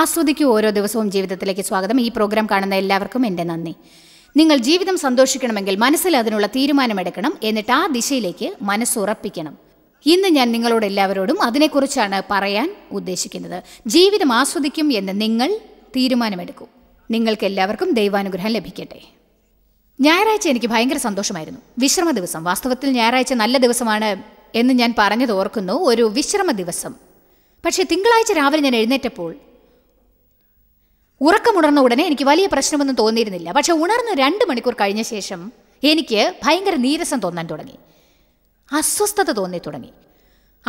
ആസ്വദിക്കൂ ഓരോ ദിവസവും ജീവിതത്തിലേക്ക് സ്വാഗതം ഈ പ്രോഗ്രാം കാണുന്ന എല്ലാവർക്കും എൻ്റെ നന്ദി നിങ്ങൾ ജീവിതം സന്തോഷിക്കണമെങ്കിൽ മനസ്സിൽ അതിനുള്ള തീരുമാനമെടുക്കണം എന്നിട്ട് ആ ദിശയിലേക്ക് മനസ്സുറപ്പിക്കണം ഇന്ന് ഞാൻ നിങ്ങളോട് എല്ലാവരോടും അതിനെക്കുറിച്ചാണ് പറയാൻ ഉദ്ദേശിക്കുന്നത് ജീവിതം ആസ്വദിക്കും എന്ന് നിങ്ങൾ തീരുമാനമെടുക്കൂ നിങ്ങൾക്ക് എല്ലാവർക്കും ദൈവാനുഗ്രഹം ലഭിക്കട്ടെ ഞായറാഴ്ച എനിക്ക് ഭയങ്കര സന്തോഷമായിരുന്നു വിശ്രമ ദിവസം വാസ്തവത്തിൽ ഞായറാഴ്ച നല്ല ദിവസമാണ് എന്ന് ഞാൻ പറഞ്ഞത് ഓർക്കുന്നു ഒരു വിശ്രമ ദിവസം പക്ഷേ തിങ്കളാഴ്ച രാവിലെ ഞാൻ എഴുന്നേറ്റപ്പോൾ ഉറക്കമുണർന്ന ഉടനെ എനിക്ക് വലിയ പ്രശ്നമൊന്നും തോന്നിയിരുന്നില്ല പക്ഷെ ഉണർന്ന് രണ്ട് മണിക്കൂർ കഴിഞ്ഞ ശേഷം എനിക്ക് ഭയങ്കര നീരസം തോന്നാൻ തുടങ്ങി അസ്വസ്ഥത തോന്നി തുടങ്ങി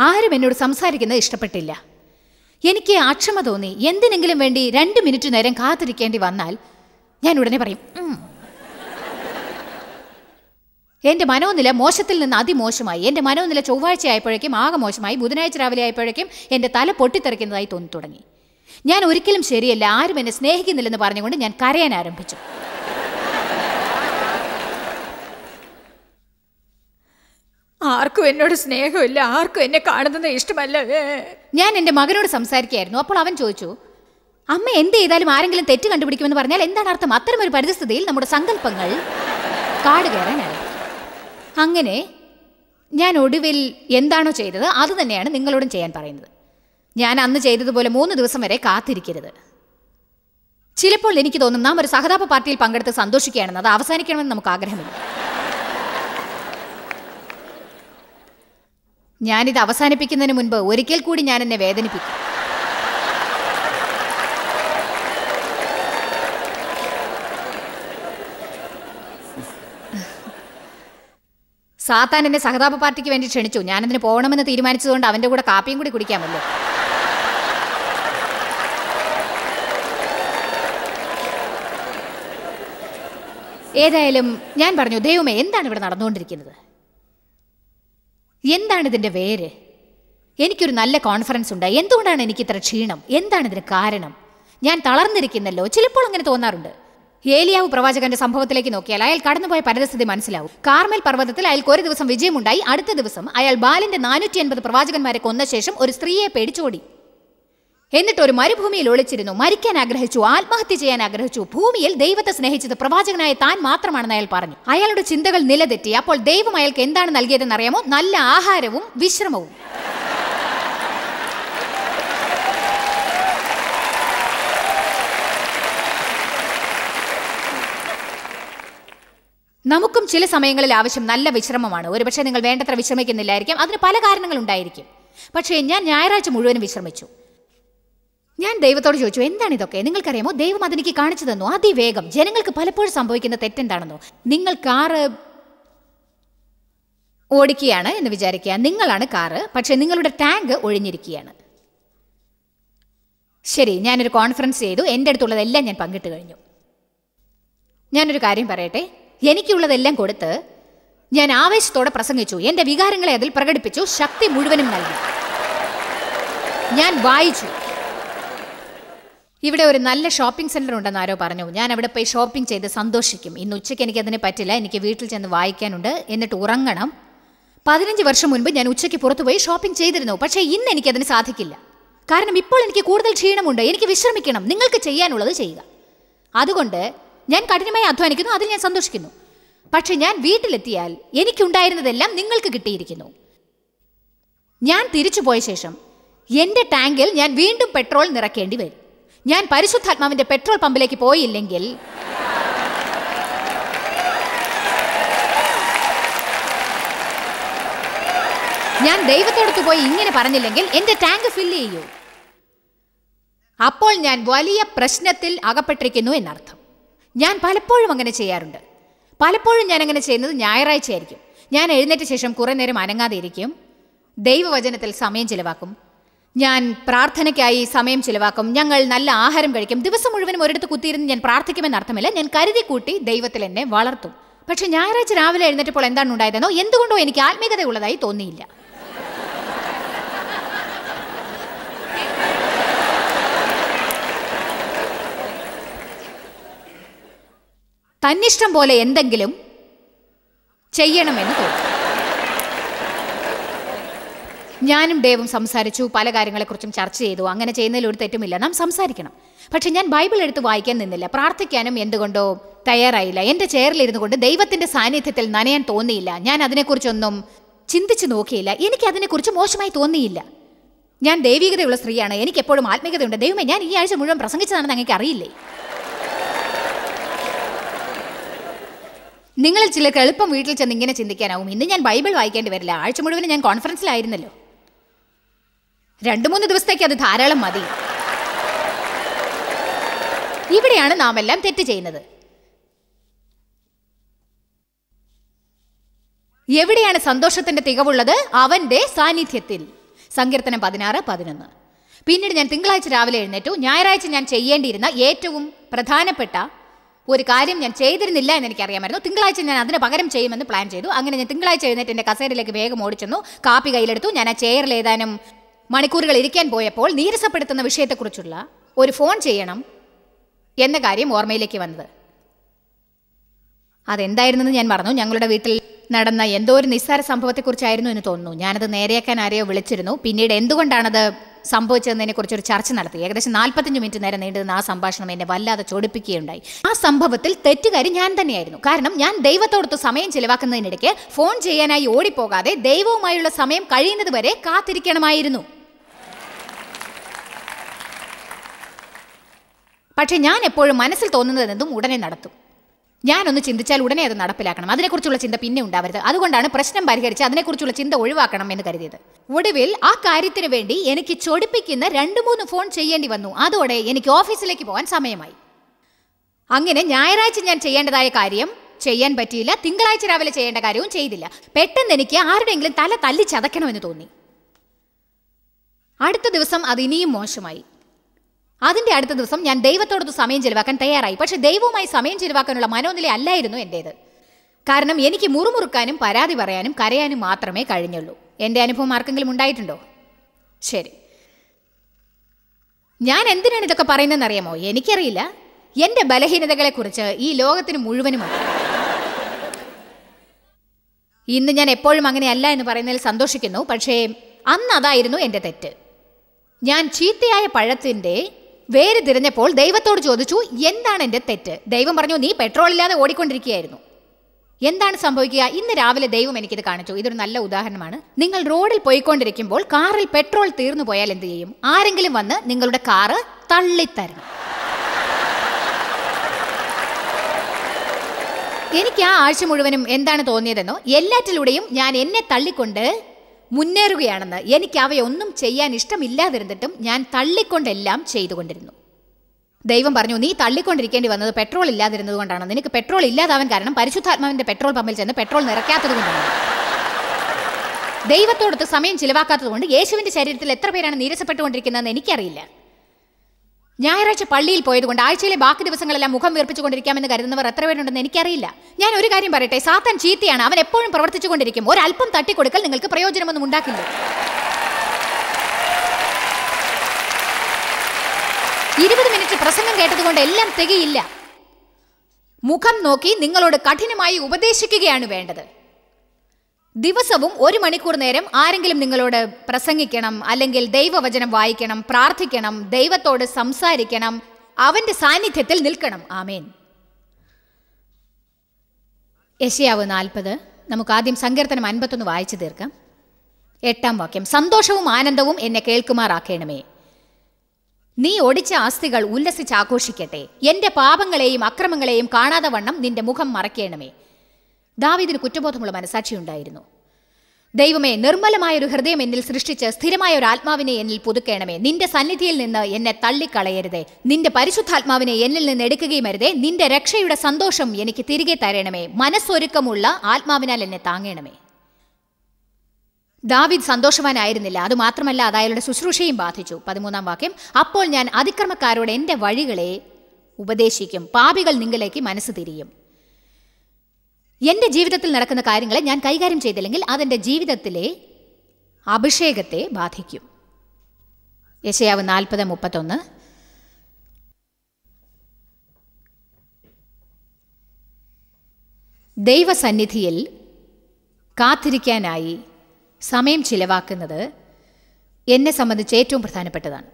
ആരും എന്നോട് സംസാരിക്കുന്നത് ഇഷ്ടപ്പെട്ടില്ല എനിക്ക് അക്ഷമ തോന്നി എന്തിനെങ്കിലും വേണ്ടി രണ്ട് മിനിറ്റ് നേരം കാത്തിരിക്കേണ്ടി വന്നാൽ ഞാൻ ഉടനെ പറയും എൻ്റെ മനോനില മോശത്തിൽ നിന്ന് അതിമോശമായി എൻ്റെ മനോനില ചൊവ്വാഴ്ച ആയപ്പോഴേക്കും ആകെ മോശമായി ബുധനാഴ്ച രാവിലെ ആയപ്പോഴേക്കും എൻ്റെ തല പൊട്ടിത്തെറിക്കുന്നതായി തോന്നി തുടങ്ങി ഞാൻ ഒരിക്കലും ശരിയല്ല ആരും എന്നെ സ്നേഹിക്കുന്നില്ലെന്ന് പറഞ്ഞുകൊണ്ട് ഞാൻ കരയാൻ ആരംഭിച്ചു ആർക്കും എന്നോട് സ്നേഹമില്ല ആർക്കും എന്നെ കാണുന്നത് ഇഷ്ടമല്ല ഞാൻ എൻ്റെ മകനോട് സംസാരിക്കുകയായിരുന്നു അപ്പോൾ അവൻ ചോദിച്ചു അമ്മ എന്ത് ചെയ്താലും ആരെങ്കിലും തെറ്റ് കണ്ടുപിടിക്കുമെന്ന് പറഞ്ഞാൽ എന്താണ് അർത്ഥം അത്തരമൊരു പരിസ്ഥിതിയിൽ നമ്മുടെ സങ്കല്പങ്ങൾ കാടുകയറാനായി അങ്ങനെ ഞാൻ ഒടുവിൽ എന്താണോ ചെയ്തത് അത് തന്നെയാണ് നിങ്ങളോടും ചെയ്യാൻ പറയുന്നത് ഞാൻ അന്ന് ചെയ്തതുപോലെ മൂന്ന് ദിവസം വരെ കാത്തിരിക്കരുത് ചിലപ്പോൾ എനിക്ക് തോന്നും നാം ഒരു സഹതാപ പാർട്ടിയിൽ പങ്കെടുത്ത് സന്തോഷിക്കുകയാണെന്ന് അത് അവസാനിക്കണമെന്ന് നമുക്ക് ആഗ്രഹമില്ല ഞാനിത് അവസാനിപ്പിക്കുന്നതിന് മുൻപ് ഒരിക്കൽ കൂടി ഞാൻ എന്നെ വേദനിപ്പിക്കും സാത്താൻ എന്നെ സഹതാപ പാർട്ടിക്ക് വേണ്ടി ക്ഷണിച്ചു ഞാനതിന് പോകണമെന്ന് തീരുമാനിച്ചതുകൊണ്ട് അവൻ്റെ കൂടെ കാപ്പിയും കൂടി കുടിക്കാമല്ലോ ഏതായാലും ഞാൻ പറഞ്ഞു ദൈവമേ എന്താണ് ഇവിടെ നടന്നുകൊണ്ടിരിക്കുന്നത് എന്താണ് ഇതിൻ്റെ വേര് എനിക്കൊരു നല്ല കോൺഫറൻസ് ഉണ്ടായി എന്തുകൊണ്ടാണ് എനിക്ക് ഇത്ര ക്ഷീണം എന്താണ് ഇതിന് കാരണം ഞാൻ തളർന്നിരിക്കുന്നല്ലോ ചിലപ്പോൾ അങ്ങനെ തോന്നാറുണ്ട് ഏലിയാവ് പ്രവാചകന്റെ സംഭവത്തിലേക്ക് നോക്കിയാൽ അയാൾ കടന്നുപോയ പരിതസ്ഥിതി മനസ്സിലാവും കാർമൽ പർവ്വതത്തിൽ അയാൾക്ക് ഒരു ദിവസം വിജയമുണ്ടായി അടുത്ത ദിവസം അയാൾ ബാലിന്റെ നാനൂറ്റി അൻപത് പ്രവാചകന്മാരെ കൊന്ന ശേഷം ഒരു സ്ത്രീയെ പേടിച്ചോടി എന്നിട്ട് ഒരു മരുഭൂമിയിൽ ഒളിച്ചിരുന്നു മരിക്കാൻ ആഗ്രഹിച്ചു ആത്മഹത്യ ചെയ്യാൻ ആഗ്രഹിച്ചു ഭൂമിയിൽ ദൈവത്തെ സ്നേഹിച്ചത് പ്രവാചകനായ താൻ മാത്രമാണെന്ന് അയാൾ പറഞ്ഞു അയാളുടെ ചിന്തകൾ നിലതെറ്റി അപ്പോൾ ദൈവം അയാൾക്ക് എന്താണ് നൽകിയതെന്ന് അറിയാമോ നല്ല ആഹാരവും വിശ്രമവും നമുക്കും ചില സമയങ്ങളിൽ ആവശ്യം നല്ല വിശ്രമമാണ് ഒരുപക്ഷെ നിങ്ങൾ വേണ്ടത്ര വിശ്രമിക്കുന്നില്ലായിരിക്കും അതിന് പല കാരണങ്ങളുണ്ടായിരിക്കും പക്ഷേ ഞാൻ ഞായറാഴ്ച മുഴുവനും വിശ്രമിച്ചു ഞാൻ ദൈവത്തോട് ചോദിച്ചു എന്താണ് ഇതൊക്കെ നിങ്ങൾക്കറിയാമോ ദൈവം അതെനിക്ക് കാണിച്ചു തന്നു അതിവേഗം ജനങ്ങൾക്ക് പലപ്പോഴും സംഭവിക്കുന്ന തെറ്റെന്താണെന്നോ നിങ്ങൾ കാറ് ഓടിക്കുകയാണ് എന്ന് വിചാരിക്കുക നിങ്ങളാണ് കാറ് പക്ഷേ നിങ്ങളുടെ ടാങ്ക് ഒഴിഞ്ഞിരിക്കുകയാണ് ശരി ഞാനൊരു കോൺഫറൻസ് ചെയ്തു എൻ്റെ അടുത്തുള്ളതെല്ലാം ഞാൻ പങ്കിട്ട് കഴിഞ്ഞു ഞാനൊരു കാര്യം പറയട്ടെ എനിക്കുള്ളതെല്ലാം കൊടുത്ത് ഞാൻ ആവേശത്തോടെ പ്രസംഗിച്ചു എൻ്റെ വികാരങ്ങളെ അതിൽ പ്രകടിപ്പിച്ചു ശക്തി മുഴുവനും നൽകി ഞാൻ വായിച്ചു ഇവിടെ ഒരു നല്ല ഷോപ്പിംഗ് സെൻറ്റർ ഉണ്ടെന്ന് ആരോ പറഞ്ഞു ഞാൻ അവിടെ പോയി ഷോപ്പിംഗ് ചെയ്ത് സന്തോഷിക്കും ഇന്ന് ഉച്ചയ്ക്ക് അതിനെ പറ്റില്ല എനിക്ക് വീട്ടിൽ ചെന്ന് വായിക്കാനുണ്ട് എന്നിട്ട് ഉറങ്ങണം പതിനഞ്ച് വർഷം മുൻപ് ഞാൻ ഉച്ചയ്ക്ക് പുറത്തു പോയി ഷോപ്പിംഗ് ചെയ്തിരുന്നു പക്ഷേ ഇന്ന് എനിക്കതിന് സാധിക്കില്ല കാരണം ഇപ്പോൾ എനിക്ക് കൂടുതൽ ക്ഷീണമുണ്ട് എനിക്ക് വിശ്രമിക്കണം നിങ്ങൾക്ക് ചെയ്യാനുള്ളത് ചെയ്യുക അതുകൊണ്ട് ഞാൻ കഠിനമായി അധ്വാനിക്കുന്നു അതിൽ ഞാൻ സന്തോഷിക്കുന്നു പക്ഷേ ഞാൻ വീട്ടിലെത്തിയാൽ എനിക്കുണ്ടായിരുന്നതെല്ലാം നിങ്ങൾക്ക് കിട്ടിയിരിക്കുന്നു ഞാൻ തിരിച്ചു പോയ ശേഷം എൻ്റെ ടാങ്കിൽ ഞാൻ വീണ്ടും പെട്രോൾ നിറക്കേണ്ടി വരും ഞാൻ പരിശുദ്ധാത്മാവിന്റെ പെട്രോൾ പമ്പിലേക്ക് പോയില്ലെങ്കിൽ ഞാൻ ദൈവത്തോടത്ത് പോയി ഇങ്ങനെ പറഞ്ഞില്ലെങ്കിൽ എൻ്റെ ടാങ്ക് ഫില്ല് ചെയ്യൂ അപ്പോൾ ഞാൻ വലിയ പ്രശ്നത്തിൽ അകപ്പെട്ടിരിക്കുന്നു എന്നർത്ഥം ഞാൻ പലപ്പോഴും അങ്ങനെ ചെയ്യാറുണ്ട് പലപ്പോഴും ഞാൻ അങ്ങനെ ചെയ്യുന്നത് ഞായറാഴ്ചയായിരിക്കും ഞാൻ എഴുന്നേറ്റ ശേഷം കുറേ നേരം അനങ്ങാതെ ഇരിക്കും ദൈവവചനത്തിൽ സമയം ചിലവാക്കും ഞാൻ പ്രാർത്ഥനയ്ക്കായി സമയം ചിലവാക്കും ഞങ്ങൾ നല്ല ആഹാരം കഴിക്കും ദിവസം മുഴുവനും ഒരിടത്ത് കുത്തിയിരുന്ന് ഞാൻ പ്രാർത്ഥിക്കുമെന്ന് അർത്ഥമില്ല ഞാൻ കരുതി കൂട്ടി ദൈവത്തിൽ എന്നെ വളർത്തും പക്ഷെ ഞായറാഴ്ച രാവിലെ എഴുന്നേറ്റപ്പോൾ എന്താണ് ഉണ്ടായതെന്നോ എന്തുകൊണ്ടോ എനിക്ക് ഉള്ളതായി തോന്നിയില്ല തന്നിഷ്ടം പോലെ എന്തെങ്കിലും ചെയ്യണമെന്ന് തോന്നുന്നു ഞാനും ഡേവും സംസാരിച്ചു പല കാര്യങ്ങളെക്കുറിച്ചും ചർച്ച ചെയ്തു അങ്ങനെ ചെയ്യുന്നതിൽ ഒരു തെറ്റുമില്ല നാം സംസാരിക്കണം പക്ഷെ ഞാൻ ബൈബിൾ എടുത്ത് വായിക്കാൻ നിന്നില്ല പ്രാർത്ഥിക്കാനും എന്തുകൊണ്ടോ തയ്യാറായില്ല എൻ്റെ ചെയറിലിരുന്നു കൊണ്ട് ദൈവത്തിൻ്റെ സാന്നിധ്യത്തിൽ നനയാൻ തോന്നിയില്ല ഞാൻ അതിനെക്കുറിച്ചൊന്നും ചിന്തിച്ചു നോക്കിയില്ല എനിക്ക് അതിനെക്കുറിച്ച് മോശമായി തോന്നിയില്ല ഞാൻ ദൈവികതയുള്ള സ്ത്രീയാണ് എനിക്ക് എപ്പോഴും ആത്മീയതയുണ്ട് ദൈവമേ ഞാൻ ഈ ആഴ്ച മുഴുവൻ പ്രസംഗിച്ചതാണെന്ന് അങ്ങനെ അറിയില്ലേ നിങ്ങൾ ചിലർക്ക് എളുപ്പം വീട്ടിൽ ചെന്ന് ഇങ്ങനെ ചിന്തിക്കാനാവും ഇന്ന് ഞാൻ ബൈബിൾ വായിക്കേണ്ടി വരില്ല ആഴ്ച മുഴുവൻ ഞാൻ കോൺഫറൻസിലായിരുന്നല്ലോ രണ്ടു മൂന്ന് ദിവസത്തേക്ക് അത് ധാരാളം മതി ഇവിടെയാണ് നാം എല്ലാം തെറ്റ് ചെയ്യുന്നത് എവിടെയാണ് സന്തോഷത്തിന്റെ തികവുള്ളത് അവന്റെ സാന്നിധ്യത്തിൽ സങ്കീർത്തനം പതിനാറ് പതിനൊന്ന് പിന്നീട് ഞാൻ തിങ്കളാഴ്ച രാവിലെ എഴുന്നേറ്റു ഞായറാഴ്ച ഞാൻ ചെയ്യേണ്ടിയിരുന്ന ഏറ്റവും പ്രധാനപ്പെട്ട ഒരു കാര്യം ഞാൻ ചെയ്തിരുന്നില്ല എന്ന് എനിക്കറിയാമായിരുന്നു തിങ്കളാഴ്ച ഞാൻ അതിന് പകരം ചെയ്യുമെന്ന് പ്ലാൻ ചെയ്തു അങ്ങനെ ഞാൻ തിങ്കളാഴ്ച എഴുന്നേറ്റ് എൻ്റെ കസേരയിലേക്ക് വേഗം ഓടിച്ചെന്നു കാപ്പി കയ്യിലെടുത്തു ഞാൻ ആ ചെയറിൽ ഏതാനും മണിക്കൂറുകൾ ഇരിക്കാൻ പോയപ്പോൾ നീരസപ്പെടുത്തുന്ന വിഷയത്തെക്കുറിച്ചുള്ള ഒരു ഫോൺ ചെയ്യണം എന്ന കാര്യം ഓർമ്മയിലേക്ക് വന്നത് അതെന്തായിരുന്നെന്ന് ഞാൻ പറഞ്ഞു ഞങ്ങളുടെ വീട്ടിൽ നടന്ന എന്തോ ഒരു നിസ്സാര സംഭവത്തെക്കുറിച്ചായിരുന്നു എന്ന് തോന്നുന്നു ഞാനത് നേരെയാക്കാൻ ആരെയോ വിളിച്ചിരുന്നു പിന്നീട് എന്തുകൊണ്ടാണത് സംഭവിച്ചതെന്നതിനെക്കുറിച്ച് ഒരു ചർച്ച നടത്തി ഏകദേശം നാൽപ്പത്തഞ്ച് മിനിറ്റ് നേരം നീണ്ടുനിന്ന ആ സംഭാഷണം എന്നെ വല്ലാതെ ചോടിപ്പിക്കുകയുണ്ടായി ആ സംഭവത്തിൽ തെറ്റുകാരി ഞാൻ തന്നെയായിരുന്നു കാരണം ഞാൻ ദൈവത്തോടൊത്ത് സമയം ചിലവാക്കുന്നതിനിടയ്ക്ക് ഫോൺ ചെയ്യാനായി ഓടിപ്പോകാതെ ദൈവവുമായുള്ള സമയം കഴിയുന്നത് വരെ കാത്തിരിക്കണമായിരുന്നു പക്ഷെ ഞാൻ എപ്പോഴും മനസ്സിൽ തോന്നുന്നതെന്തും ഉടനെ നടത്തും ഞാനൊന്ന് ചിന്തിച്ചാൽ ഉടനെ അത് നടപ്പിലാക്കണം അതിനെക്കുറിച്ചുള്ള ചിന്ത പിന്നെ ഉണ്ടാവരുത് അതുകൊണ്ടാണ് പ്രശ്നം പരിഹരിച്ച് അതിനെക്കുറിച്ചുള്ള ചിന്ത ഒഴിവാക്കണം എന്ന് കരുതിയത് ഒടുവിൽ ആ കാര്യത്തിന് വേണ്ടി എനിക്ക് ചൊടിപ്പിക്കുന്ന രണ്ട് മൂന്ന് ഫോൺ ചെയ്യേണ്ടി വന്നു അതോടെ എനിക്ക് ഓഫീസിലേക്ക് പോകാൻ സമയമായി അങ്ങനെ ഞായറാഴ്ച ഞാൻ ചെയ്യേണ്ടതായ കാര്യം ചെയ്യാൻ പറ്റിയില്ല തിങ്കളാഴ്ച രാവിലെ ചെയ്യേണ്ട കാര്യവും ചെയ്തില്ല പെട്ടെന്ന് എനിക്ക് ആരുടെയെങ്കിലും തല തല്ലി ചതക്കണമെന്ന് തോന്നി അടുത്ത ദിവസം അത് ഇനിയും മോശമായി അതിന്റെ അടുത്ത ദിവസം ഞാൻ ദൈവത്തോടൊത്ത് സമയം ചെലവാക്കാൻ തയ്യാറായി പക്ഷെ ദൈവവുമായി സമയം ചെലവാക്കാനുള്ള മനോനില അല്ലായിരുന്നു എൻ്റേത് കാരണം എനിക്ക് മുറുമുറുക്കാനും പരാതി പറയാനും കരയാനും മാത്രമേ കഴിഞ്ഞുള്ളൂ എൻ്റെ അനുഭവം ആർക്കെങ്കിലും ഉണ്ടായിട്ടുണ്ടോ ശരി ഞാൻ എന്തിനാണ് ഇതൊക്കെ പറയുന്നതെന്ന് അറിയാമോ എനിക്കറിയില്ല എൻ്റെ ബലഹീനതകളെക്കുറിച്ച് ഈ ലോകത്തിന് മുഴുവനും ഇന്ന് ഞാൻ എപ്പോഴും അങ്ങനെയല്ല എന്ന് പറയുന്നതിൽ സന്തോഷിക്കുന്നു പക്ഷേ അന്ന് അതായിരുന്നു എൻ്റെ തെറ്റ് ഞാൻ ചീത്തയായ പഴത്തിൻ്റെ വേര് തിരഞ്ഞപ്പോൾ ദൈവത്തോട് ചോദിച്ചു എന്താണ് എൻ്റെ തെറ്റ് ദൈവം പറഞ്ഞു നീ പെട്രോൾ ഇല്ലാതെ ഓടിക്കൊണ്ടിരിക്കുകയായിരുന്നു എന്താണ് സംഭവിക്കുക ഇന്ന് രാവിലെ ദൈവം എനിക്കിത് കാണിച്ചു ഇതൊരു നല്ല ഉദാഹരണമാണ് നിങ്ങൾ റോഡിൽ പോയിക്കൊണ്ടിരിക്കുമ്പോൾ കാറിൽ പെട്രോൾ തീർന്നു പോയാൽ എന്ത് ചെയ്യും ആരെങ്കിലും വന്ന് നിങ്ങളുടെ കാറ് തള്ളിത്തരും എനിക്ക് ആ ആഴ്ച മുഴുവനും എന്താണ് തോന്നിയതെന്നോ എല്ലാറ്റിലൂടെയും ഞാൻ എന്നെ തള്ളിക്കൊണ്ട് മുന്നേറുകയാണെന്ന് എനിക്ക് അവയെ ഒന്നും ചെയ്യാൻ ഇഷ്ടമില്ലാതിരുന്നിട്ടും ഞാൻ തള്ളിക്കൊണ്ടെല്ലാം ചെയ്തുകൊണ്ടിരുന്നു ദൈവം പറഞ്ഞു നീ തള്ളിക്കൊണ്ടിരിക്കേണ്ടി വന്നത് പെട്രോൾ ഇല്ലാതിരുന്നതുകൊണ്ടാണ് നിനക്ക് പെട്രോൾ ഇല്ലാതാവാൻ കാരണം പരിശുദ്ധാത്മാവിന്റെ പെട്രോൾ പമ്പിൽ ചെന്ന് പെട്രോൾ നിറയ്ക്കാത്തത് കൊണ്ടാണ് ദൈവത്തോടൊത്ത് സമയം ചിലവാക്കാത്തതുകൊണ്ട് കൊണ്ട് യേശുവിന്റെ ശരീരത്തിൽ എത്ര പേരാണ് നീരസപ്പെട്ടുകൊണ്ടിരിക്കുന്നതെന്ന് എനിക്കറിയില്ല ഞായറാഴ്ച പള്ളിയിൽ പോയതുകൊണ്ട് ആഴ്ചയിലെ ബാക്കി ദിവസങ്ങളെല്ലാം മുഖം വീർപ്പിച്ചുകൊണ്ടിരിക്കാമെന്ന് കരുതുന്നവർ എത്ര പേരുണ്ടെന്ന് എനിക്കറിയില്ല ഞാൻ ഒരു കാര്യം പറയട്ടെ സാത്താൻ ചീത്തയാണ് അവൻ എപ്പോഴും പ്രവർത്തിച്ചുകൊണ്ടിരിക്കും ഒരല്പം തട്ടിക്കൊടുക്കൽ നിങ്ങൾക്ക് പ്രയോജനമൊന്നും ഉണ്ടാക്കില്ല ഇരുപത് മിനിറ്റ് പ്രസംഗം കേട്ടതുകൊണ്ട് എല്ലാം തികയില്ല മുഖം നോക്കി നിങ്ങളോട് കഠിനമായി ഉപദേശിക്കുകയാണ് വേണ്ടത് ദിവസവും ഒരു മണിക്കൂർ നേരം ആരെങ്കിലും നിങ്ങളോട് പ്രസംഗിക്കണം അല്ലെങ്കിൽ ദൈവവചനം വായിക്കണം പ്രാർത്ഥിക്കണം ദൈവത്തോട് സംസാരിക്കണം അവന്റെ സാന്നിധ്യത്തിൽ നിൽക്കണം ആമേൻ യശയാവ് നാൽപ്പത് നമുക്ക് ആദ്യം സങ്കീർത്തനം അൻപത്തൊന്ന് വായിച്ചു തീർക്കാം എട്ടാം വാക്യം സന്തോഷവും ആനന്ദവും എന്നെ കേൾക്കുമാറാക്കേണമേ നീ ഒടിച്ച അസ്ഥികൾ ഉല്ലസിച്ച് ആഘോഷിക്കട്ടെ എന്റെ പാപങ്ങളെയും അക്രമങ്ങളെയും കാണാതെ വണ്ണം നിന്റെ മുഖം മറക്കേണമേ ദാവീദിന് കുറ്റബോധമുള്ള മനസാക്ഷിയുണ്ടായിരുന്നു ദൈവമേ നിർമ്മലമായ ഒരു ഹൃദയം എന്നിൽ സൃഷ്ടിച്ച് സ്ഥിരമായ ഒരു ആത്മാവിനെ എന്നിൽ പുതുക്കേണമേ നിന്റെ സന്നിധിയിൽ നിന്ന് എന്നെ തള്ളിക്കളയരുതേ നിന്റെ പരിശുദ്ധാത്മാവിനെ എന്നിൽ നിന്ന് എടുക്കുകയും അരുതേ നിന്റെ രക്ഷയുടെ സന്തോഷം എനിക്ക് തിരികെ തരണമേ മനസ്സൊരുക്കമുള്ള ആത്മാവിനാൽ എന്നെ താങ്ങണമേ ദാവിദ് സന്തോഷവാനായിരുന്നില്ല അതുമാത്രമല്ല അത് അയാളുടെ ശുശ്രൂഷയും ബാധിച്ചു പതിമൂന്നാം വാക്യം അപ്പോൾ ഞാൻ അതിക്രമക്കാരോട് എൻ്റെ വഴികളെ ഉപദേശിക്കും പാപികൾ നിങ്ങളിലേക്ക് മനസ്സ് തിരിയും എൻ്റെ ജീവിതത്തിൽ നടക്കുന്ന കാര്യങ്ങളെ ഞാൻ കൈകാര്യം ചെയ്തില്ലെങ്കിൽ അതെൻ്റെ ജീവിതത്തിലെ അഭിഷേകത്തെ ബാധിക്കും യശയാവ് നാൽപ്പത് മുപ്പത്തൊന്ന് ദൈവസന്നിധിയിൽ കാത്തിരിക്കാനായി സമയം ചിലവാക്കുന്നത് എന്നെ സംബന്ധിച്ച് ഏറ്റവും പ്രധാനപ്പെട്ടതാണ്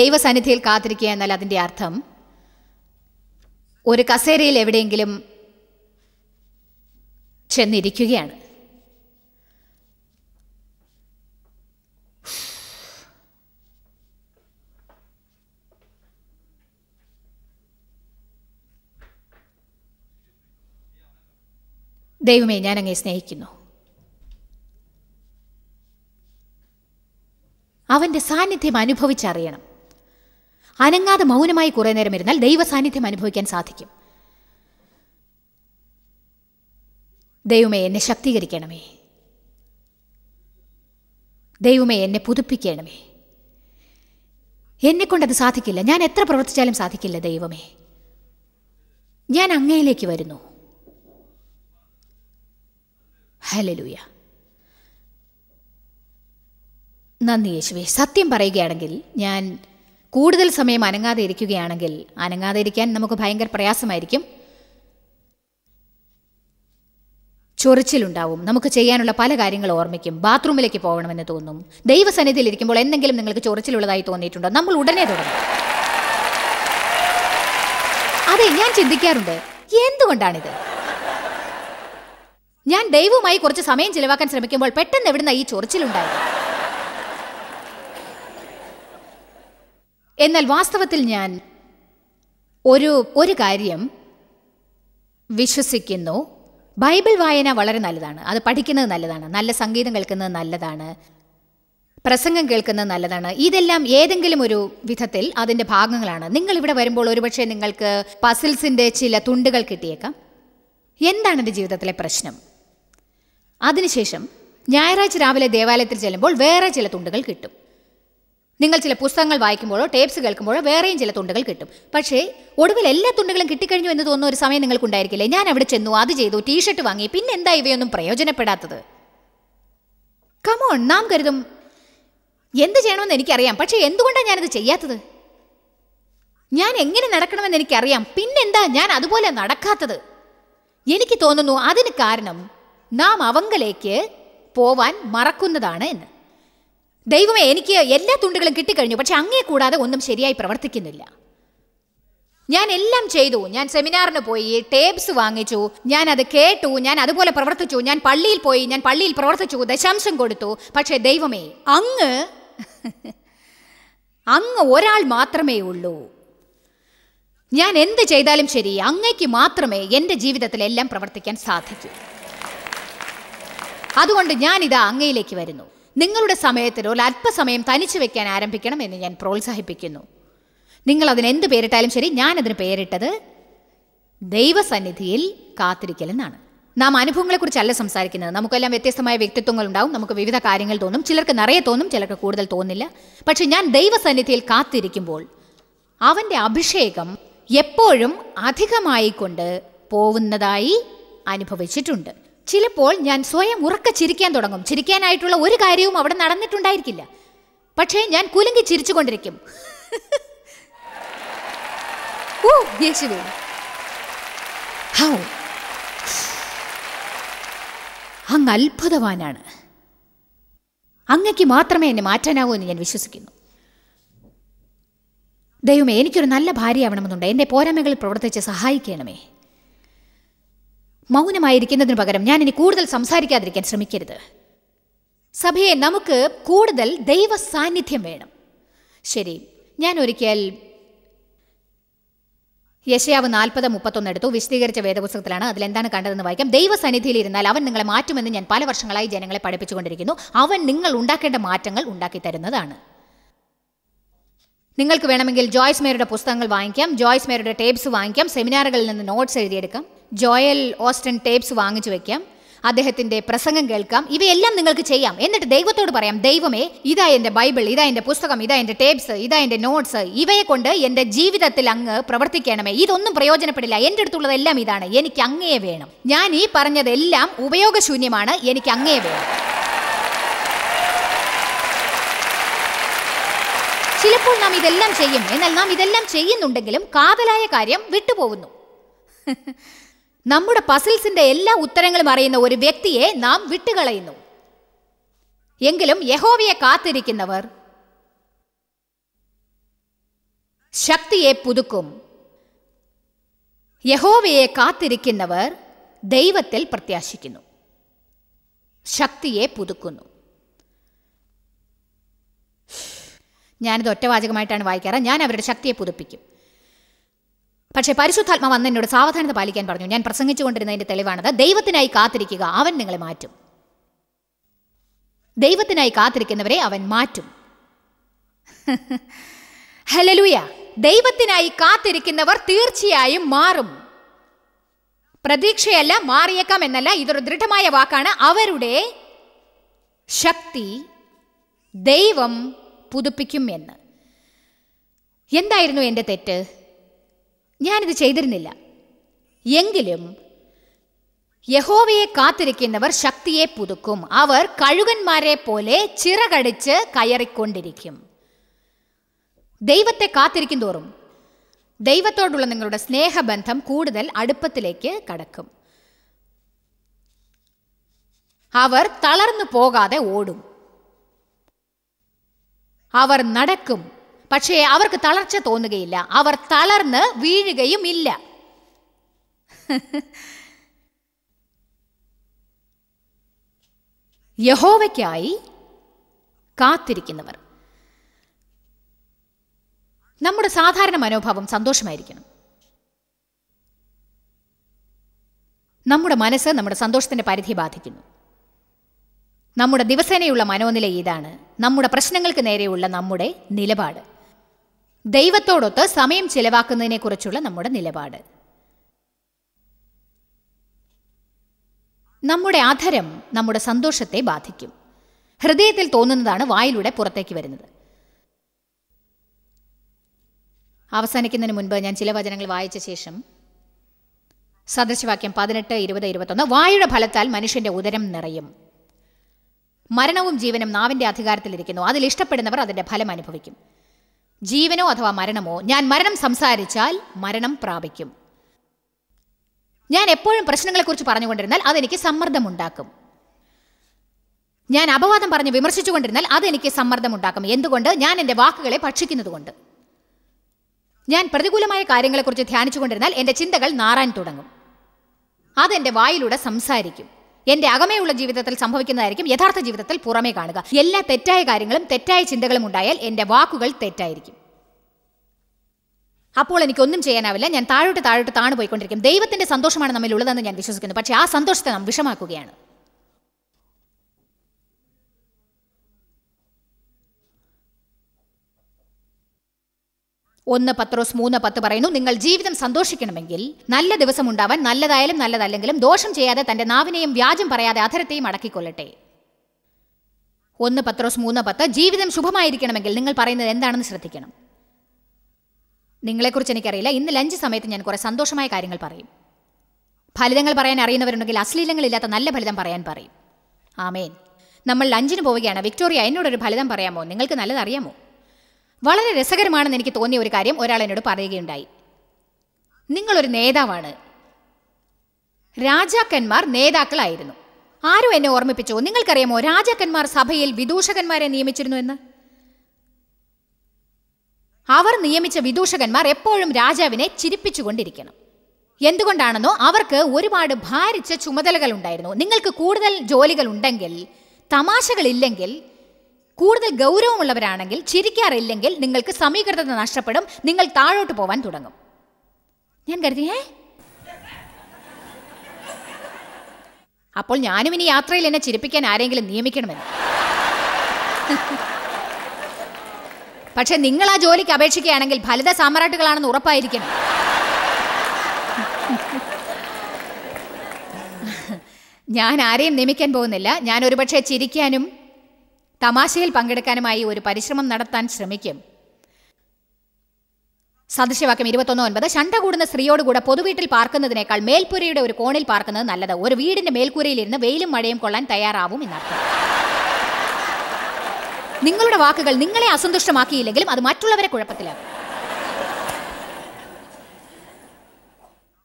ദൈവസന്നിധിയിൽ കാത്തിരിക്കുക എന്നാൽ അതിൻ്റെ അർത്ഥം ഒരു കസേരയിൽ എവിടെയെങ്കിലും ചെന്നിരിക്കുകയാണ് ദൈവമേ ഞാൻ അങ്ങനെ സ്നേഹിക്കുന്നു അവൻ്റെ സാന്നിധ്യം അനുഭവിച്ചറിയണം അനങ്ങാതെ മൗനമായി കുറേ നേരം ഇരുന്നാൽ ദൈവ സാന്നിധ്യം അനുഭവിക്കാൻ സാധിക്കും ദൈവമേ എന്നെ ശക്തീകരിക്കണമേ ദൈവമേ എന്നെ പുതുപ്പിക്കണമേ എന്നെക്കൊണ്ടത് സാധിക്കില്ല ഞാൻ എത്ര പ്രവർത്തിച്ചാലും സാധിക്കില്ല ദൈവമേ ഞാൻ അങ്ങയിലേക്ക് വരുന്നു ഹലലൂയ നന്ദി യേശുവേ സത്യം പറയുകയാണെങ്കിൽ ഞാൻ കൂടുതൽ സമയം അനങ്ങാതെ ഇരിക്കുകയാണെങ്കിൽ അനങ്ങാതെ ഇരിക്കാൻ നമുക്ക് ഭയങ്കര പ്രയാസമായിരിക്കും ചൊറിച്ചിലുണ്ടാവും നമുക്ക് ചെയ്യാനുള്ള പല കാര്യങ്ങൾ ഓർമ്മിക്കും ബാത്റൂമിലേക്ക് പോകണമെന്ന് തോന്നും ദൈവസന്നിധിയിൽ ഇരിക്കുമ്പോൾ എന്തെങ്കിലും നിങ്ങൾക്ക് ചൊറിച്ചിലുള്ളതായി തോന്നിയിട്ടുണ്ടോ നമ്മൾ ഉടനെ തുടങ്ങും അതെ ഞാൻ ചിന്തിക്കാറുണ്ട് എന്തുകൊണ്ടാണിത് ഞാൻ ദൈവവുമായി കുറച്ച് സമയം ചിലവാക്കാൻ ശ്രമിക്കുമ്പോൾ പെട്ടെന്ന് എവിടുന്ന ഈ ചൊറിച്ചിലുണ്ടായത് എന്നാൽ വാസ്തവത്തിൽ ഞാൻ ഒരു ഒരു കാര്യം വിശ്വസിക്കുന്നു ബൈബിൾ വായന വളരെ നല്ലതാണ് അത് പഠിക്കുന്നത് നല്ലതാണ് നല്ല സംഗീതം കേൾക്കുന്നത് നല്ലതാണ് പ്രസംഗം കേൾക്കുന്നത് നല്ലതാണ് ഇതെല്ലാം ഏതെങ്കിലും ഒരു വിധത്തിൽ അതിൻ്റെ ഭാഗങ്ങളാണ് നിങ്ങൾ ഇവിടെ വരുമ്പോൾ ഒരുപക്ഷെ നിങ്ങൾക്ക് പസിൽസിൻ്റെ ചില തുണ്ടുകൾ കിട്ടിയേക്കാം എന്താണ് എൻ്റെ ജീവിതത്തിലെ പ്രശ്നം അതിനുശേഷം ഞായറാഴ്ച രാവിലെ ദേവാലയത്തിൽ ചെല്ലുമ്പോൾ വേറെ ചില തുണ്ടുകൾ കിട്ടും നിങ്ങൾ ചില പുസ്തകങ്ങൾ വായിക്കുമ്പോഴോ ടേപ്സ് കേൾക്കുമ്പോഴോ വേറെയും ചില തുണ്ടുകൾ കിട്ടും പക്ഷേ ഒടുവിൽ എല്ലാ തുണ്ടുകളും കിട്ടിക്കഴിഞ്ഞു എന്ന് തോന്നുന്ന ഒരു സമയം നിങ്ങൾക്കുണ്ടായിരിക്കില്ലേ ഞാൻ അവിടെ ചെന്നു അത് ചെയ്തു ടീഷർട്ട് വാങ്ങി പിന്നെ എന്താ ഇവയൊന്നും പ്രയോജനപ്പെടാത്തത് കമോൺ നാം കരുതും എന്ത് ചെയ്യണമെന്ന് എനിക്കറിയാം പക്ഷേ എന്തുകൊണ്ടാണ് ഞാനത് ചെയ്യാത്തത് ഞാൻ എങ്ങനെ നടക്കണമെന്ന് എനിക്കറിയാം പിന്നെന്താ ഞാൻ അതുപോലെ നടക്കാത്തത് എനിക്ക് തോന്നുന്നു അതിന് കാരണം നാം അവങ്കലേക്ക് പോവാൻ മറക്കുന്നതാണ് എന്ന് ദൈവമേ എനിക്ക് എല്ലാ തുണ്ടുകളും കിട്ടിക്കഴിഞ്ഞു പക്ഷെ അങ്ങേ കൂടാതെ ഒന്നും ശരിയായി പ്രവർത്തിക്കുന്നില്ല ഞാൻ എല്ലാം ചെയ്തു ഞാൻ സെമിനാറിന് പോയി ടേപ്സ് വാങ്ങിച്ചു ഞാൻ അത് കേട്ടു ഞാൻ അതുപോലെ പ്രവർത്തിച്ചു ഞാൻ പള്ളിയിൽ പോയി ഞാൻ പള്ളിയിൽ പ്രവർത്തിച്ചു ദശാംശം കൊടുത്തു പക്ഷേ ദൈവമേ അങ്ങ് അങ്ങ് ഒരാൾ മാത്രമേ ഉള്ളൂ ഞാൻ എന്ത് ചെയ്താലും ശരി അങ്ങയ്ക്ക് മാത്രമേ എൻ്റെ ജീവിതത്തിൽ എല്ലാം പ്രവർത്തിക്കാൻ സാധിക്കൂ അതുകൊണ്ട് ഞാനിതാ അങ്ങയിലേക്ക് വരുന്നു നിങ്ങളുടെ സമയത്തിൽ ഒരു അല്പസമയം തനിച്ചു വെക്കാൻ ആരംഭിക്കണം എന്ന് ഞാൻ പ്രോത്സാഹിപ്പിക്കുന്നു നിങ്ങൾ അതിന് എന്ത് പേരിട്ടാലും ശരി ഞാനതിന് പേരിട്ടത് ദൈവസന്നിധിയിൽ കാത്തിരിക്കൽ എന്നാണ് നാം അനുഭവങ്ങളെക്കുറിച്ചല്ല സംസാരിക്കുന്നത് നമുക്കെല്ലാം വ്യത്യസ്തമായ വ്യക്തിത്വങ്ങൾ ഉണ്ടാവും നമുക്ക് വിവിധ കാര്യങ്ങൾ തോന്നും ചിലർക്ക് നിറയെ തോന്നും ചിലർക്ക് കൂടുതൽ തോന്നില്ല പക്ഷെ ഞാൻ ദൈവസന്നിധിയിൽ കാത്തിരിക്കുമ്പോൾ അവൻ്റെ അഭിഷേകം എപ്പോഴും അധികമായിക്കൊണ്ട് പോകുന്നതായി അനുഭവിച്ചിട്ടുണ്ട് ചിലപ്പോൾ ഞാൻ സ്വയം ഉറക്ക ചിരിക്കാൻ തുടങ്ങും ചിരിക്കാനായിട്ടുള്ള ഒരു കാര്യവും അവിടെ നടന്നിട്ടുണ്ടായിരിക്കില്ല പക്ഷേ ഞാൻ കുലുങ്കി ചിരിച്ചുകൊണ്ടിരിക്കും ഓ യേശുവേ ഹൗ അങ്ങ് അത്ഭുതവാനാണ് അങ്ങക്ക് മാത്രമേ എന്നെ മാറ്റാനാവൂ എന്ന് ഞാൻ വിശ്വസിക്കുന്നു ദൈവമേ എനിക്കൊരു നല്ല ഭാര്യയാവണമെന്നുണ്ട് എൻ്റെ പോരാമകളിൽ പ്രവർത്തിച്ച് സഹായിക്കണമേ മൗനമായിരിക്കുന്നതിനു പകരം ഞാൻ ഇനി കൂടുതൽ സംസാരിക്കാതിരിക്കാൻ ശ്രമിക്കരുത് സഭയെ നമുക്ക് കൂടുതൽ ദൈവ സാന്നിധ്യം വേണം ശരി ഞാൻ ഒരിക്കൽ യശയാവ് നാൽപ്പത് മുപ്പത്തൊന്ന് എടുത്തു വിശദീകരിച്ച വേദപുസ്തകത്തിലാണ് അതിലെന്താണ് കണ്ടതെന്ന് വായിക്കാം ദൈവസന്നിധിയിൽ ഇരുന്നാൽ അവൻ നിങ്ങളെ മാറ്റുമെന്ന് ഞാൻ പല വർഷങ്ങളായി ജനങ്ങളെ പഠിപ്പിച്ചുകൊണ്ടിരിക്കുന്നു അവൻ നിങ്ങൾ ഉണ്ടാക്കേണ്ട മാറ്റങ്ങൾ ഉണ്ടാക്കി തരുന്നതാണ് നിങ്ങൾക്ക് വേണമെങ്കിൽ ജോയ്സ് മേരുടെ പുസ്തകങ്ങൾ വാങ്ങിക്കാം ജോയ്സ് മേരുടെ ടേപ്സ് വാങ്ങിക്കാം സെമിനാറുകളിൽ നിന്ന് നോട്ട്സ് എഴുതിയെടുക്കാം ജോയൽ ഓസ്റ്റൻ ടേപ്സ് വാങ്ങിച്ചു വെക്കാം അദ്ദേഹത്തിന്റെ പ്രസംഗം കേൾക്കാം ഇവയെല്ലാം നിങ്ങൾക്ക് ചെയ്യാം എന്നിട്ട് ദൈവത്തോട് പറയാം ദൈവമേ ഇതാ എന്റെ ബൈബിൾ ഇതാ എന്റെ പുസ്തകം ഇതാ എന്റെ ടേപ്സ് ഇതാ എന്റെ നോട്ട്സ് ഇവയെ കൊണ്ട് എന്റെ ജീവിതത്തിൽ അങ്ങ് പ്രവർത്തിക്കണമേ ഇതൊന്നും പ്രയോജനപ്പെടില്ല എന്റെ അടുത്തുള്ളതെല്ലാം ഇതാണ് എനിക്ക് അങ്ങേ വേണം ഞാൻ ഈ പറഞ്ഞതെല്ലാം ഉപയോഗശൂന്യമാണ് എനിക്ക് അങ്ങേ വേണം ചിലപ്പോൾ നാം ഇതെല്ലാം ചെയ്യും എന്നാൽ നാം ഇതെല്ലാം ചെയ്യുന്നുണ്ടെങ്കിലും കാതലായ കാര്യം വിട്ടുപോകുന്നു നമ്മുടെ പസിൽസിന്റെ എല്ലാ ഉത്തരങ്ങളും അറിയുന്ന ഒരു വ്യക്തിയെ നാം വിട്ടുകളയുന്നു എങ്കിലും യഹോവയെ കാത്തിരിക്കുന്നവർ ശക്തിയെ പുതുക്കും യഹോവയെ കാത്തിരിക്കുന്നവർ ദൈവത്തിൽ പ്രത്യാശിക്കുന്നു ശക്തിയെ പുതുക്കുന്നു ഞാനിത് ഒറ്റവാചകമായിട്ടാണ് വായിക്കാറ് ഞാൻ അവരുടെ ശക്തിയെ പുതുപ്പിക്കും പക്ഷേ പരിശുദ്ധാത്മ അന്ന് എന്നോട് സാവധാനത പാലിക്കാൻ പറഞ്ഞു ഞാൻ പ്രസംഗിച്ചുകൊണ്ടിരുന്നതിൻ്റെ തെളിവാണത് ദൈവത്തിനായി കാത്തിരിക്കുക അവൻ നിങ്ങളെ മാറ്റും ദൈവത്തിനായി കാത്തിരിക്കുന്നവരെ അവൻ മാറ്റും ഹലലൂയ ദൈവത്തിനായി കാത്തിരിക്കുന്നവർ തീർച്ചയായും മാറും പ്രതീക്ഷയല്ല മാറിയേക്കാം എന്നല്ല ഇതൊരു ദൃഢമായ വാക്കാണ് അവരുടെ ശക്തി ദൈവം പുതുപ്പിക്കും എന്ന് എന്തായിരുന്നു എൻ്റെ തെറ്റ് ഞാനിത് ചെയ്തിരുന്നില്ല എങ്കിലും യഹോവയെ കാത്തിരിക്കുന്നവർ ശക്തിയെ പുതുക്കും അവർ കഴുകന്മാരെ പോലെ ചിറകടിച്ച് കയറിക്കൊണ്ടിരിക്കും ദൈവത്തെ കാത്തിരിക്കും തോറും ദൈവത്തോടുള്ള നിങ്ങളുടെ സ്നേഹബന്ധം കൂടുതൽ അടുപ്പത്തിലേക്ക് കടക്കും അവർ തളർന്നു പോകാതെ ഓടും അവർ നടക്കും പക്ഷേ അവർക്ക് തളർച്ച തോന്നുകയില്ല അവർ തളർന്ന് വീഴുകയും ഇല്ല യഹോവയ്ക്കായി കാത്തിരിക്കുന്നവർ നമ്മുടെ സാധാരണ മനോഭാവം സന്തോഷമായിരിക്കണം നമ്മുടെ മനസ്സ് നമ്മുടെ സന്തോഷത്തിൻ്റെ പരിധി ബാധിക്കുന്നു നമ്മുടെ ദിവസേനയുള്ള മനോനില ഇതാണ് നമ്മുടെ പ്രശ്നങ്ങൾക്ക് നേരെയുള്ള നമ്മുടെ നിലപാട് ദൈവത്തോടൊത്ത് സമയം കുറിച്ചുള്ള നമ്മുടെ നിലപാട് നമ്മുടെ ആധരം നമ്മുടെ സന്തോഷത്തെ ബാധിക്കും ഹൃദയത്തിൽ തോന്നുന്നതാണ് വായിലൂടെ പുറത്തേക്ക് വരുന്നത് അവസാനിക്കുന്നതിന് മുൻപ് ഞാൻ ചില വചനങ്ങൾ വായിച്ച ശേഷം സദൃശവാക്യം പതിനെട്ട് ഇരുപത് ഇരുപത്തൊന്ന് വായുടെ ഫലത്താൽ മനുഷ്യന്റെ ഉദരം നിറയും മരണവും ജീവനും നാവിന്റെ അധികാരത്തിലിരിക്കുന്നു അതിൽ ഇഷ്ടപ്പെടുന്നവർ അതിന്റെ ഫലം അനുഭവിക്കും ജീവനോ അഥവാ മരണമോ ഞാൻ മരണം സംസാരിച്ചാൽ മരണം പ്രാപിക്കും ഞാൻ എപ്പോഴും പ്രശ്നങ്ങളെക്കുറിച്ച് പറഞ്ഞുകൊണ്ടിരുന്നാൽ അതെനിക്ക് സമ്മർദ്ദമുണ്ടാക്കും ഞാൻ അപവാദം പറഞ്ഞ് വിമർശിച്ചുകൊണ്ടിരുന്നാൽ അതെനിക്ക് സമ്മർദ്ദമുണ്ടാക്കും എന്തുകൊണ്ട് ഞാൻ എൻ്റെ വാക്കുകളെ ഭക്ഷിക്കുന്നതുകൊണ്ട് ഞാൻ പ്രതികൂലമായ കാര്യങ്ങളെക്കുറിച്ച് ധ്യാനിച്ചുകൊണ്ടിരുന്നാൽ എൻ്റെ ചിന്തകൾ നാറാൻ തുടങ്ങും അതെൻ്റെ വായിലൂടെ സംസാരിക്കും എന്റെ അകമേയുള്ള ജീവിതത്തിൽ സംഭവിക്കുന്നതായിരിക്കും യഥാർത്ഥ ജീവിതത്തിൽ പുറമേ കാണുക എല്ലാ തെറ്റായ കാര്യങ്ങളും തെറ്റായ ചിന്തകളും ഉണ്ടായാൽ എന്റെ വാക്കുകൾ തെറ്റായിരിക്കും അപ്പോൾ എനിക്കൊന്നും ചെയ്യാനാവില്ല ഞാൻ താഴോട്ട് താഴോട്ട് താണു പോയിക്കൊണ്ടിരിക്കും ദൈവത്തിന്റെ സന്തോഷമാണ് ഉള്ളതെന്ന് ഞാൻ വിശ്വസിക്കുന്നു പക്ഷേ ആ സന്തോഷത്തെ നാം വിഷമാക്കുകയാണ് ഒന്ന് പത്രോസ് മൂന്ന് പത്ത് പറയുന്നു നിങ്ങൾ ജീവിതം സന്തോഷിക്കണമെങ്കിൽ നല്ല ദിവസം ഉണ്ടാവാൻ നല്ലതായാലും നല്ലതല്ലെങ്കിലും ദോഷം ചെയ്യാതെ തന്റെ നാവിനെയും വ്യാജം പറയാതെ അധരത്തെയും അടക്കിക്കൊള്ളട്ടെ ഒന്ന് പത്രോസ് മൂന്ന് പത്ത് ജീവിതം ശുഭമായിരിക്കണമെങ്കിൽ നിങ്ങൾ പറയുന്നത് എന്താണെന്ന് ശ്രദ്ധിക്കണം നിങ്ങളെക്കുറിച്ച് എനിക്കറിയില്ല ഇന്ന് ലഞ്ച് സമയത്ത് ഞാൻ കുറേ സന്തോഷമായ കാര്യങ്ങൾ പറയും ഫലിതങ്ങൾ പറയാൻ അറിയുന്നവരുണ്ടെങ്കിൽ അശ്ലീലങ്ങളില്ലാത്ത നല്ല ഫലിതം പറയാൻ പറയും ആമേൻ നമ്മൾ ലഞ്ചിന് പോവുകയാണ് വിക്ടോറിയ എന്നോടൊരു ഫലിതം പറയാമോ നിങ്ങൾക്ക് നല്ലതറിയാമോ വളരെ രസകരമാണെന്ന് എനിക്ക് തോന്നിയ ഒരു കാര്യം ഒരാൾ എന്നോട് പറയുകയുണ്ടായി നിങ്ങളൊരു നേതാവാണ് രാജാക്കന്മാർ നേതാക്കളായിരുന്നു ആരും എന്നെ ഓർമ്മിപ്പിച്ചോ നിങ്ങൾക്കറിയാമോ രാജാക്കന്മാർ സഭയിൽ വിദൂഷകന്മാരെ നിയമിച്ചിരുന്നു എന്ന് അവർ നിയമിച്ച വിദൂഷകന്മാർ എപ്പോഴും രാജാവിനെ ചിരിപ്പിച്ചുകൊണ്ടിരിക്കണം എന്തുകൊണ്ടാണെന്നോ അവർക്ക് ഒരുപാട് ഭാരിച്ച ചുമതലകൾ ഉണ്ടായിരുന്നു നിങ്ങൾക്ക് കൂടുതൽ ജോലികൾ ഉണ്ടെങ്കിൽ തമാശകളില്ലെങ്കിൽ കൂടുതൽ ഗൗരവമുള്ളവരാണെങ്കിൽ ചിരിക്കാറില്ലെങ്കിൽ നിങ്ങൾക്ക് സമീകൃതത നഷ്ടപ്പെടും നിങ്ങൾ താഴോട്ട് പോവാൻ തുടങ്ങും ഞാൻ കരുതി അപ്പോൾ ഞാനും ഇനി യാത്രയിൽ എന്നെ ചിരിപ്പിക്കാൻ ആരെങ്കിലും നിയമിക്കണമെന്ന് പക്ഷെ നിങ്ങൾ ആ ജോലിക്ക് അപേക്ഷിക്കുകയാണെങ്കിൽ ഫലിത സാമ്രാട്ടുകളാണെന്ന് ഉറപ്പായിരിക്കണം ഞാൻ ആരെയും നിയമിക്കാൻ പോകുന്നില്ല ഞാൻ ഒരുപക്ഷെ ചിരിക്കാനും തമാശയിൽ പങ്കെടുക്കാനുമായി ഒരു പരിശ്രമം നടത്താൻ ശ്രമിക്കും സദൃശവാക്യം ഇരുപത്തൊന്ന് ഒൻപത് ശണ്ട കൂടുന്ന സ്ത്രീയോടുകൂടെ പൊതുവീട്ടിൽ പാർക്കുന്നതിനേക്കാൾ മേൽപ്പുരയുടെ ഒരു കോണിൽ പാർക്കുന്നത് നല്ലത് ഒരു വീടിന്റെ മേൽക്കൂരയിലിരുന്ന് വെയിലും മഴയും കൊള്ളാൻ തയ്യാറാവും എന്നർത്ഥം നിങ്ങളുടെ വാക്കുകൾ നിങ്ങളെ അസന്തുഷ്ടമാക്കിയില്ലെങ്കിലും അത് മറ്റുള്ളവരെ കുഴപ്പത്തിലാക്കും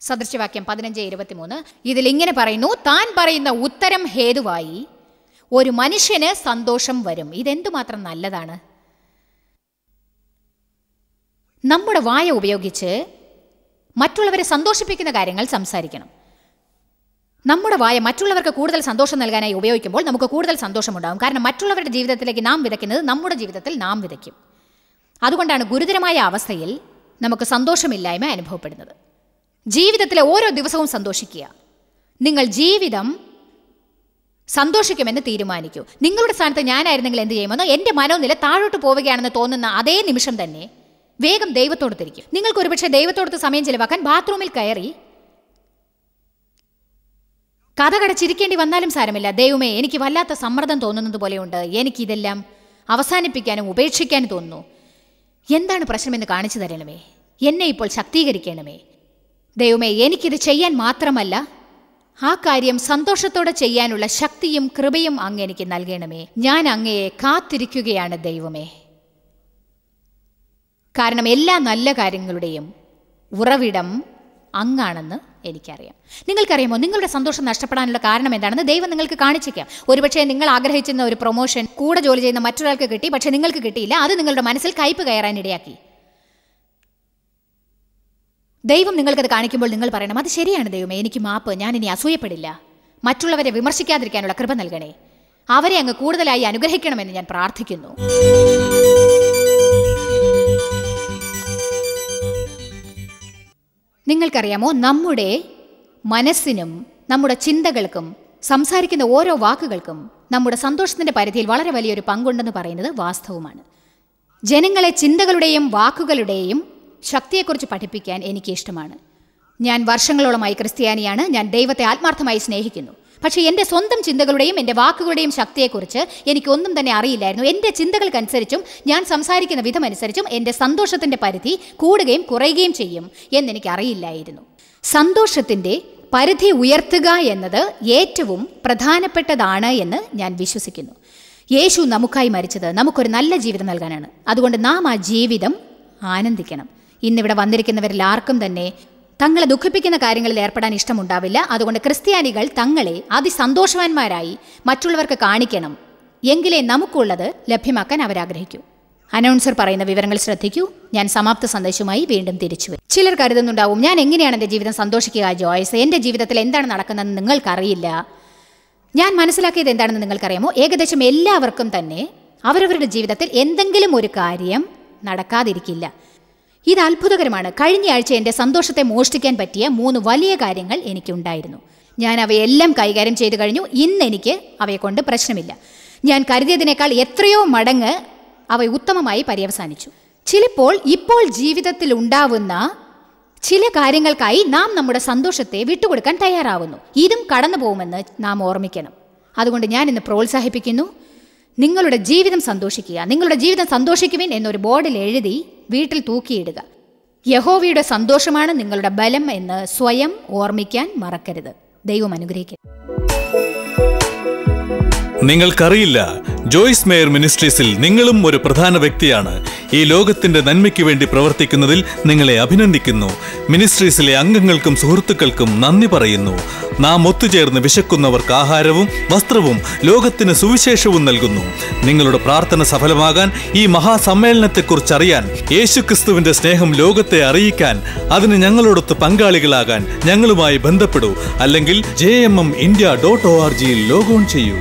സദൃശവാക്യം പതിനഞ്ച് ഇരുപത്തിമൂന്ന് ഇതിൽ ഇങ്ങനെ പറയുന്നു താൻ പറയുന്ന ഉത്തരം ഹേതുവായി ഒരു മനുഷ്യന് സന്തോഷം വരും ഇതെന്തുമാത്രം നല്ലതാണ് നമ്മുടെ വായ ഉപയോഗിച്ച് മറ്റുള്ളവരെ സന്തോഷിപ്പിക്കുന്ന കാര്യങ്ങൾ സംസാരിക്കണം നമ്മുടെ വായ മറ്റുള്ളവർക്ക് കൂടുതൽ സന്തോഷം നൽകാനായി ഉപയോഗിക്കുമ്പോൾ നമുക്ക് കൂടുതൽ സന്തോഷമുണ്ടാകും കാരണം മറ്റുള്ളവരുടെ ജീവിതത്തിലേക്ക് നാം വിതയ്ക്കുന്നത് നമ്മുടെ ജീവിതത്തിൽ നാം വിതയ്ക്കും അതുകൊണ്ടാണ് ഗുരുതരമായ അവസ്ഥയിൽ നമുക്ക് സന്തോഷമില്ലായ്മ അനുഭവപ്പെടുന്നത് ജീവിതത്തിലെ ഓരോ ദിവസവും സന്തോഷിക്കുക നിങ്ങൾ ജീവിതം സന്തോഷിക്കുമെന്ന് തീരുമാനിക്കൂ നിങ്ങളുടെ സ്ഥാനത്ത് ഞാനായിരുന്നെങ്കിൽ എന്ത് ചെയ്യുമെന്നോ എൻ്റെ മനോനില താഴോട്ട് പോവുകയാണെന്ന് തോന്നുന്ന അതേ നിമിഷം തന്നെ വേഗം തിരിക്കും നിങ്ങൾക്ക് ഒരുപക്ഷെ ദൈവത്തോടത്ത് സമയം ചിലവാക്കാൻ ബാത്റൂമിൽ കയറി കഥ കടച്ചിരിക്കേണ്ടി വന്നാലും സാരമില്ല ദൈവമേ എനിക്ക് വല്ലാത്ത സമ്മർദ്ദം തോന്നുന്നത് പോലെയുണ്ട് എനിക്കിതെല്ലാം അവസാനിപ്പിക്കാനും ഉപേക്ഷിക്കാനും തോന്നുന്നു എന്താണ് പ്രശ്നമെന്ന് കാണിച്ചു തരണമേ എന്നെ ഇപ്പോൾ ശക്തീകരിക്കണമേ ദൈവമേ എനിക്കിത് ചെയ്യാൻ മാത്രമല്ല ആ കാര്യം സന്തോഷത്തോടെ ചെയ്യാനുള്ള ശക്തിയും കൃപയും അങ്ങ് എനിക്ക് നൽകണമേ ഞാൻ അങ്ങയെ കാത്തിരിക്കുകയാണ് ദൈവമേ കാരണം എല്ലാ നല്ല കാര്യങ്ങളുടെയും ഉറവിടം അങ്ങാണെന്ന് എനിക്കറിയാം നിങ്ങൾക്കറിയാമോ നിങ്ങളുടെ സന്തോഷം നഷ്ടപ്പെടാനുള്ള കാരണം എന്താണെന്ന് ദൈവം നിങ്ങൾക്ക് കാണിച്ചേക്കാം ഒരുപക്ഷെ നിങ്ങൾ ആഗ്രഹിച്ചിരുന്ന ഒരു പ്രൊമോഷൻ കൂടെ ജോലി ചെയ്യുന്ന മറ്റൊരാൾക്ക് കിട്ടി പക്ഷേ നിങ്ങൾക്ക് കിട്ടിയില്ല അത് നിങ്ങളുടെ മനസ്സിൽ കയ്പ് കയറാൻ ഇടയാക്കി ദൈവം നിങ്ങൾക്കത് കാണിക്കുമ്പോൾ നിങ്ങൾ പറയണം അത് ശരിയാണ് ദൈവമേ എനിക്ക് മാപ്പ് ഞാൻ ഇനി അസൂയപ്പെടില്ല മറ്റുള്ളവരെ വിമർശിക്കാതിരിക്കാനുള്ള കൃപ നൽകണേ അവരെ അങ്ങ് കൂടുതലായി അനുഗ്രഹിക്കണമെന്ന് ഞാൻ പ്രാർത്ഥിക്കുന്നു നിങ്ങൾക്കറിയാമോ നമ്മുടെ മനസ്സിനും നമ്മുടെ ചിന്തകൾക്കും സംസാരിക്കുന്ന ഓരോ വാക്കുകൾക്കും നമ്മുടെ സന്തോഷത്തിന്റെ പരിധിയിൽ വളരെ വലിയൊരു പങ്കുണ്ടെന്ന് പറയുന്നത് വാസ്തവമാണ് ജനങ്ങളെ ചിന്തകളുടെയും വാക്കുകളുടെയും ശക്തിയെക്കുറിച്ച് പഠിപ്പിക്കാൻ എനിക്ക് ഇഷ്ടമാണ് ഞാൻ വർഷങ്ങളോളമായി ക്രിസ്ത്യാനിയാണ് ഞാൻ ദൈവത്തെ ആത്മാർത്ഥമായി സ്നേഹിക്കുന്നു പക്ഷേ എൻ്റെ സ്വന്തം ചിന്തകളുടെയും എൻ്റെ വാക്കുകളുടെയും ശക്തിയെക്കുറിച്ച് എനിക്കൊന്നും തന്നെ അറിയില്ലായിരുന്നു എൻ്റെ ചിന്തകൾക്കനുസരിച്ചും ഞാൻ സംസാരിക്കുന്ന വിധമനുസരിച്ചും എൻ്റെ സന്തോഷത്തിൻ്റെ പരിധി കൂടുകയും കുറയുകയും ചെയ്യും എന്നെനിക്ക് അറിയില്ലായിരുന്നു സന്തോഷത്തിൻ്റെ പരിധി ഉയർത്തുക എന്നത് ഏറ്റവും പ്രധാനപ്പെട്ടതാണ് എന്ന് ഞാൻ വിശ്വസിക്കുന്നു യേശു നമുക്കായി മരിച്ചത് നമുക്കൊരു നല്ല ജീവിതം നൽകാനാണ് അതുകൊണ്ട് നാം ആ ജീവിതം ആനന്ദിക്കണം ഇന്നിവിടെ വന്നിരിക്കുന്നവരിൽ ആർക്കും തന്നെ തങ്ങളെ ദുഃഖിപ്പിക്കുന്ന കാര്യങ്ങളിൽ ഏർപ്പെടാൻ ഇഷ്ടമുണ്ടാവില്ല അതുകൊണ്ട് ക്രിസ്ത്യാനികൾ തങ്ങളെ അതിസന്തോഷവാന്മാരായി മറ്റുള്ളവർക്ക് കാണിക്കണം എങ്കിലേ നമുക്കുള്ളത് ലഭ്യമാക്കാൻ അവരാഗ്രഹിക്കൂ അനൗൺസർ പറയുന്ന വിവരങ്ങൾ ശ്രദ്ധിക്കൂ ഞാൻ സമാപ്ത സന്ദേശവുമായി വീണ്ടും തിരിച്ചു വരും ചിലർ കരുതുന്നുണ്ടാവും ഞാൻ എങ്ങനെയാണ് എൻ്റെ ജീവിതം സന്തോഷിക്കുക ജോയ്സ് എൻ്റെ ജീവിതത്തിൽ എന്താണ് നടക്കുന്നതെന്ന് നിങ്ങൾക്കറിയില്ല ഞാൻ മനസ്സിലാക്കിയത് എന്താണെന്ന് നിങ്ങൾക്കറിയാമോ ഏകദേശം എല്ലാവർക്കും തന്നെ അവരവരുടെ ജീവിതത്തിൽ എന്തെങ്കിലും ഒരു കാര്യം നടക്കാതിരിക്കില്ല ഇത് അത്ഭുതകരമാണ് കഴിഞ്ഞയാഴ്ച എൻ്റെ സന്തോഷത്തെ മോഷ്ടിക്കാൻ പറ്റിയ മൂന്ന് വലിയ കാര്യങ്ങൾ എനിക്കുണ്ടായിരുന്നു ഞാൻ അവയെല്ലാം കൈകാര്യം ചെയ്തു കഴിഞ്ഞു ഇന്ന് എനിക്ക് അവയെക്കൊണ്ട് പ്രശ്നമില്ല ഞാൻ കരുതിയതിനേക്കാൾ എത്രയോ മടങ്ങ് അവ ഉത്തമമായി പര്യവസാനിച്ചു ചിലപ്പോൾ ഇപ്പോൾ ജീവിതത്തിൽ ഉണ്ടാവുന്ന ചില കാര്യങ്ങൾക്കായി നാം നമ്മുടെ സന്തോഷത്തെ വിട്ടുകൊടുക്കാൻ തയ്യാറാവുന്നു ഇതും കടന്നു പോകുമെന്ന് നാം ഓർമ്മിക്കണം അതുകൊണ്ട് ഞാൻ ഇന്ന് പ്രോത്സാഹിപ്പിക്കുന്നു നിങ്ങളുടെ ജീവിതം സന്തോഷിക്കുക നിങ്ങളുടെ ജീവിതം സന്തോഷിക്കുവിൻ എന്നൊരു ബോർഡിൽ എഴുതി വീട്ടിൽ തൂക്കിയിടുക യഹോവയുടെ സന്തോഷമാണ് നിങ്ങളുടെ ബലം എന്ന് സ്വയം ഓർമ്മിക്കാൻ മറക്കരുത് ദൈവം അനുഗ്രഹിക്കുന്നു നിങ്ങൾക്കറിയില്ല ജോയ്സ് മേയർ മിനിസ്ട്രീസിൽ നിങ്ങളും ഒരു പ്രധാന വ്യക്തിയാണ് ഈ ലോകത്തിന്റെ നന്മയ്ക്ക് വേണ്ടി പ്രവർത്തിക്കുന്നതിൽ നിങ്ങളെ അഭിനന്ദിക്കുന്നു മിനിസ്ട്രീസിലെ അംഗങ്ങൾക്കും സുഹൃത്തുക്കൾക്കും നന്ദി പറയുന്നു നാം ഒത്തുചേർന്ന് വിശക്കുന്നവർക്ക് ആഹാരവും വസ്ത്രവും ലോകത്തിന് സുവിശേഷവും നൽകുന്നു നിങ്ങളുടെ പ്രാർത്ഥന സഫലമാകാൻ ഈ മഹാസമ്മേളനത്തെക്കുറിച്ച് അറിയാൻ യേശുക്രിസ്തുവിന്റെ സ്നേഹം ലോകത്തെ അറിയിക്കാൻ അതിന് ഞങ്ങളോടൊത്ത് പങ്കാളികളാകാൻ ഞങ്ങളുമായി ബന്ധപ്പെടൂ അല്ലെങ്കിൽ J M M India dot O R ജിയിൽ ലോഗോൺ ചെയ്യൂ